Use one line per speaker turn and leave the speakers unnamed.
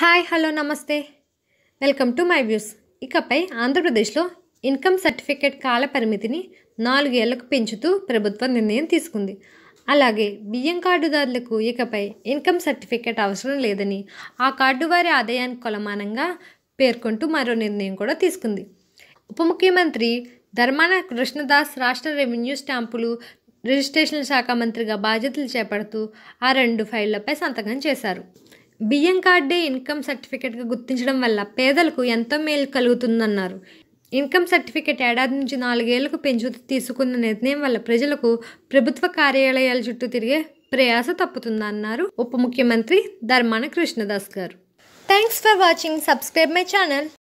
hi hello నమస్తే welcome to my views ఇకపై ఆంధ్రప్రదేశ్లో ఇన్కమ్ సర్టిఫికేట్ కాల పరిమితిని నాలుగేళ్లకు పెంచుతూ ప్రభుత్వం నిర్ణయం తీసుకుంది అలాగే బియ్యం కార్డుదారులకు ఇకపై ఇన్కమ్ సర్టిఫికేట్ అవసరం లేదని ఆ కార్డు వారి ఆదాయానికి కొలమానంగా పేర్కొంటూ మరో నిర్ణయం కూడా తీసుకుంది ఉప ముఖ్యమంత్రి ధర్మాన కృష్ణదాస్ రాష్ట్ర రెవెన్యూ స్టాంపులు రిజిస్ట్రేషన్ శాఖ మంత్రిగా బాధ్యతలు చేపడుతూ ఆ రెండు ఫైళ్లపై సంతకం చేశారు బియ్యం కార్డే ఇన్కమ్ సర్టిఫికేట్గా గుర్తించడం వల్ల పేదలకు ఎంతో మేలు కలుగుతుందన్నారు ఇన్కమ్ సర్టిఫికేట్ ఏడాది నుంచి నాలుగేళ్లకు పెంచు తీసుకున్న నిర్ణయం వల్ల ప్రజలకు ప్రభుత్వ కార్యాలయాల చుట్టూ తిరిగే ప్రయాస తప్పుతుందన్నారు ఉప ముఖ్యమంత్రి ధర్మాన కృష్ణదాస్ గారు thanks for watching subscribe my channel